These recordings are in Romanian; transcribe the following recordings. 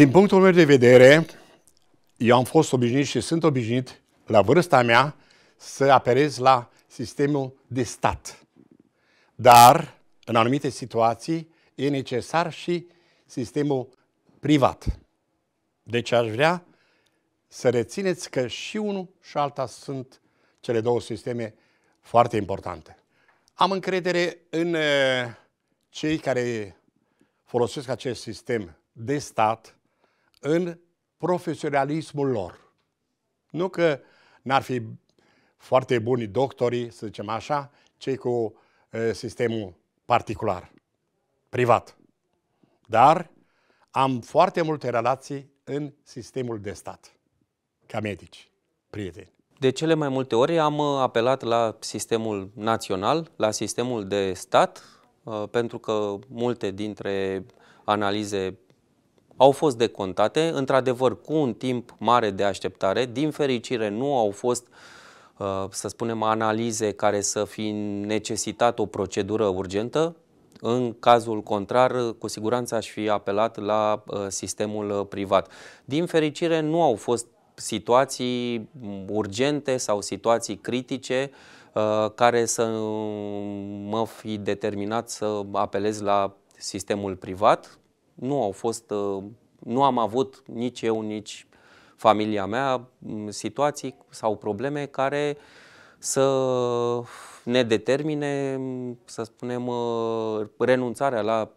Din punctul meu de vedere, eu am fost obișnuit și sunt obișnuit la vârsta mea să aperez la sistemul de stat. Dar, în anumite situații, e necesar și sistemul privat. Deci aș vrea să rețineți că și unul și alta sunt cele două sisteme foarte importante. Am încredere în eh, cei care folosesc acest sistem de stat, în profesionalismul lor. Nu că n-ar fi foarte buni doctorii, să zicem așa, cei cu sistemul particular, privat. Dar am foarte multe relații în sistemul de stat, ca medici, prieteni. De cele mai multe ori am uh, apelat la sistemul național, la sistemul de stat, uh, pentru că multe dintre analize au fost decontate, într-adevăr cu un timp mare de așteptare. Din fericire nu au fost, uh, să spunem, analize care să fi necesitat o procedură urgentă. În cazul contrar, cu siguranță aș fi apelat la uh, sistemul privat. Din fericire nu au fost situații urgente sau situații critice uh, care să mă fi determinat să apelez la sistemul privat nu au fost, ă, nu am avut nici eu, nici familia mea situații sau probleme care să ne determine, să spunem, ă, renunțarea la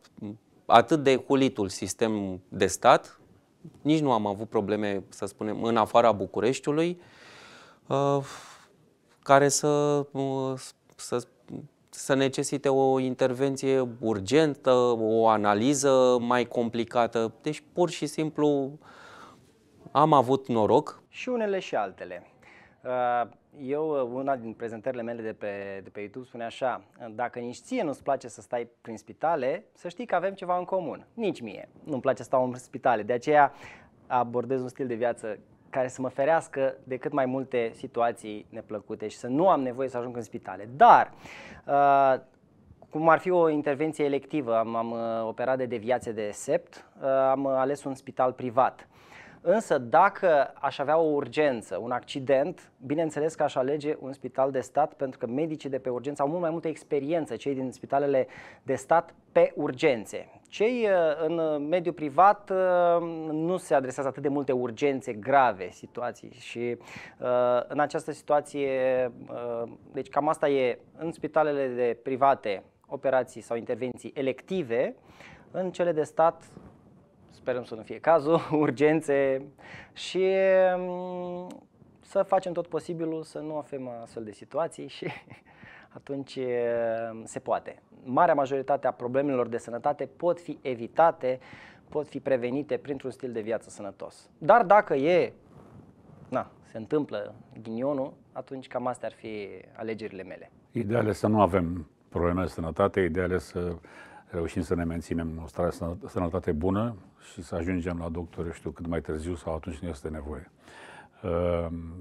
atât de culitul sistem de stat, nici nu am avut probleme, să spunem, în afara Bucureștiului, ă, care să, să să necesite o intervenție urgentă, o analiză mai complicată. Deci, pur și simplu, am avut noroc. Și unele și altele. Uh, eu, uh, una din prezentările mele de pe, de pe YouTube spune așa, uh, dacă nici ție nu-ți place să stai prin spitale, să știi că avem ceva în comun. Nici mie nu-mi place să stau în spitale. De aceea abordez un stil de viață care să mă ferească de cât mai multe situații neplăcute și să nu am nevoie să ajung în spitale. Dar, uh, cum ar fi o intervenție electivă, am, am uh, operat de deviație de sept, uh, am uh, ales un spital privat Însă dacă aș avea o urgență, un accident, bineînțeles că aș alege un spital de stat pentru că medicii de pe urgență au mult mai multă experiență, cei din spitalele de stat pe urgențe. Cei uh, în mediul privat uh, nu se adresează atât de multe urgențe grave situații și uh, în această situație, deci cam asta e în spitalele de private operații sau intervenții elective, în cele de stat sperăm să nu fie cazul, urgențe și mm, să facem tot posibilul să nu avem astfel de situații și atunci se poate. Marea majoritate a problemelor de sănătate pot fi evitate, pot fi prevenite printr-un stil de viață sănătos. Dar dacă e, na, se întâmplă ghinionul, atunci cam astea ar fi alegerile mele. Ideal să nu avem probleme de sănătate, ideal să reușim să ne menținem o stare de sănătate bună și să ajungem la doctor, eu știu, cât mai târziu sau atunci când este nevoie. Ehm,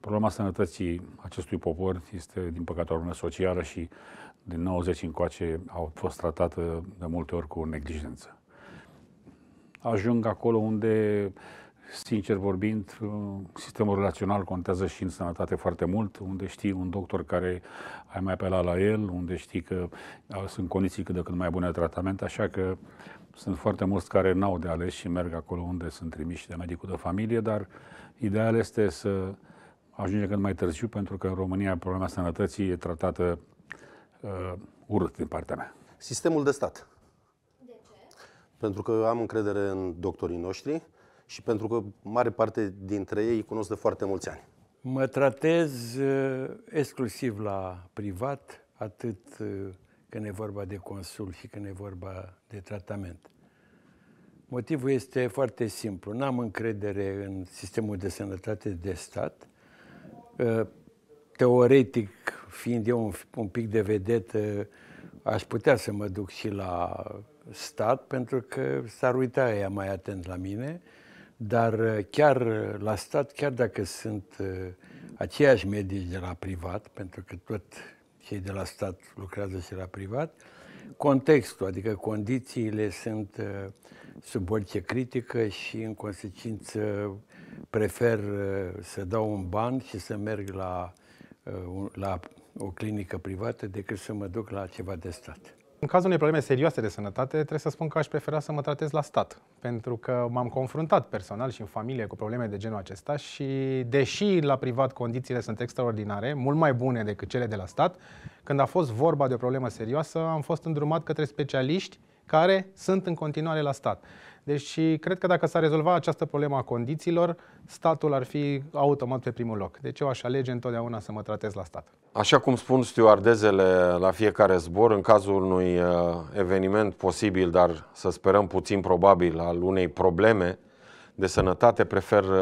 problema sănătății acestui popor este, din păcate, o problemă socială și din 90 încoace au fost tratată de multe ori cu neglijență. Ajung acolo unde Sincer vorbind, sistemul relațional contează și în sănătate foarte mult, unde știi un doctor care ai mai apelat la el, unde știi că sunt condiții cât de cât mai bune de tratament, așa că sunt foarte mulți care n-au de ales și merg acolo unde sunt trimiși de medicul de familie, dar ideal este să ajunge cât mai târziu, pentru că în România problema sănătății e tratată uh, urât din partea mea. Sistemul de stat. De ce? Pentru că am încredere în doctorii noștri, și pentru că mare parte dintre ei îi cunosc de foarte mulți ani. Mă tratez uh, exclusiv la privat, atât uh, când e vorba de consult și când e vorba de tratament. Motivul este foarte simplu. N-am încredere în sistemul de sănătate de stat. Uh, teoretic, fiind eu un, un pic de vedetă, aș putea să mă duc și la stat, pentru că s-ar uita ea mai atent la mine dar uh, chiar uh, la stat, chiar dacă sunt uh, aceiași medici de la privat, pentru că tot cei de la stat lucrează și la privat, contextul, adică condițiile sunt sub orice critică și în consecință prefer să dau un ban și să merg la, la o clinică privată decât să mă duc la ceva de stat. În cazul unei probleme serioase de sănătate, trebuie să spun că aș prefera să mă tratez la stat, pentru că m-am confruntat personal și în familie cu probleme de genul acesta și, deși la privat condițiile sunt extraordinare, mult mai bune decât cele de la stat, când a fost vorba de o problemă serioasă, am fost îndrumat către specialiști care sunt în continuare la stat. Deci cred că dacă s-ar rezolva această problemă a condițiilor, statul ar fi automat pe primul loc. Deci eu aș alege întotdeauna să mă tratez la stat. Așa cum spun stewardezele la fiecare zbor, în cazul unui uh, eveniment posibil, dar să sperăm puțin probabil, al unei probleme de sănătate, prefer uh,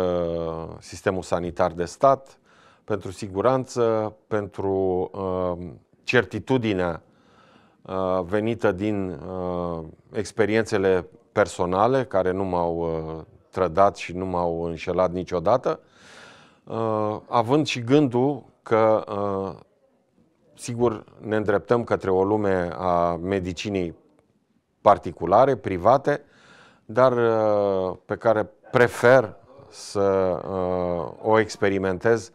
sistemul sanitar de stat pentru siguranță, pentru uh, certitudinea venită din experiențele personale care nu m-au uh, trădat și nu m-au înșelat niciodată, uh, având și gândul că, uh, sigur, ne îndreptăm către o lume a medicinii particulare, private, dar pe care prefer să o experimentez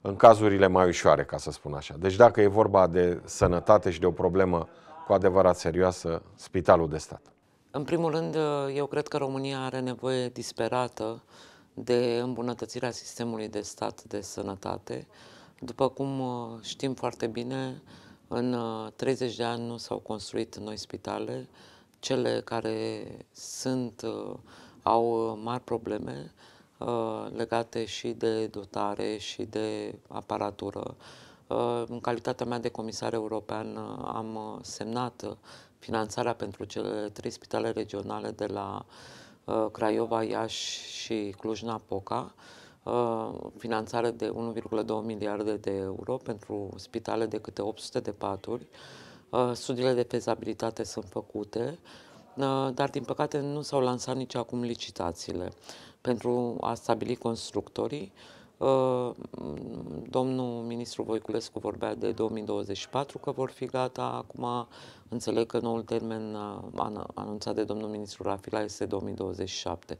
în cazurile mai ușoare, ca să spun așa. Deci dacă e vorba de sănătate și de o problemă cu adevărat serioasă, spitalul de stat. În primul rând, uh, eu cred că România are nevoie disperată de îmbunătățirea sistemului de stat de sănătate. După cum uh, știm foarte bine, în 30 uh, de ani nu s-au construit noi spitale. Cele care sunt au mari probleme legate și de dotare și de aparatură. În calitatea mea de comisar european am semnat finanțarea pentru cele trei spitale regionale de la uh, Craiova, Iași și Cluj-Napoca, uh, finanțare de 1,2 miliarde de euro pentru spitale de câte 800 de paturi. Uh, studiile de fezabilitate sunt făcute, uh, dar din păcate nu s-au lansat nici acum licitațiile pentru a stabili constructorii. Ă, domnul ministru Voiculescu vorbea de 2024 că vor fi gata. Acum înțeleg că noul termen anunțat de domnul ministru Rafila este 2027.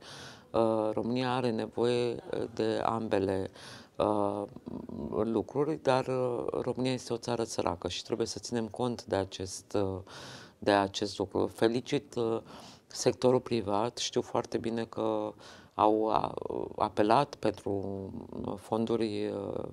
Ă, România are nevoie de ambele ă, lucruri, dar România este o țară săracă și trebuie să ținem cont de acest, de acest lucru. Felicit sectorul privat, știu foarte bine că au apelat pentru fonduri ă,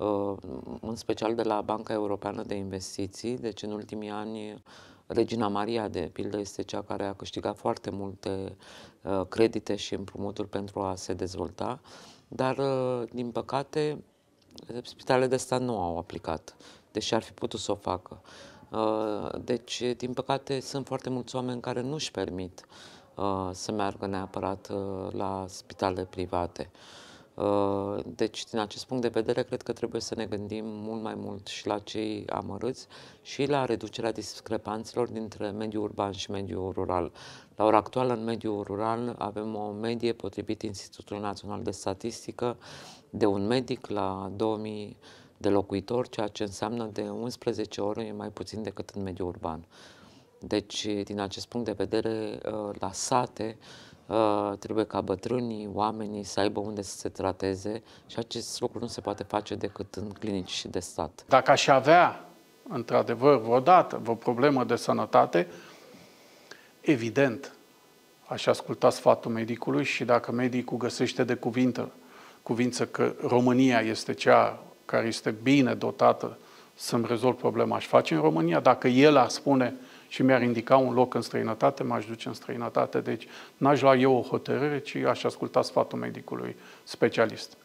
ă, în special de la Banca Europeană de Investiții. Deci în ultimii ani Regina Maria, de pildă, este cea care a câștigat foarte multe ă, credite și împrumuturi pentru a se dezvolta, dar, din păcate, spitalele de stat nu au aplicat, deși ar fi putut să o facă. Deci, din păcate, sunt foarte mulți oameni care nu-și permit uh, Uh, să meargă neapărat uh, la spitale private. Uh, deci, din acest punct de vedere, cred că trebuie să ne gândim mult mai mult și la cei amărâți și la reducerea discrepanțelor dintre mediul urban și mediul rural. La ora actuală, în mediul rural, avem o medie potrivit Institutului Național de Statistică de un medic la 2000 de locuitori, ceea ce înseamnă de 11 ore mai puțin decât în mediul urban. Deci, din acest punct de vedere, uh, la sate uh, trebuie ca bătrânii, oamenii să aibă unde să se trateze și acest lucru nu se poate face decât în clinici și de stat. Dacă aș avea, într-adevăr, vreodată o problemă de sănătate, evident, aș asculta sfatul medicului și dacă medicul găsește de cuvintă, cuvință că România este cea care este bine dotată să-mi rezolv problema, aș face în România. Dacă el ar spune, uh, și mi-ar indica un loc în străinătate, m-aș duce în străinătate. Deci n-aș lua eu o hotărâre, ci aș asculta sfatul medicului specialist.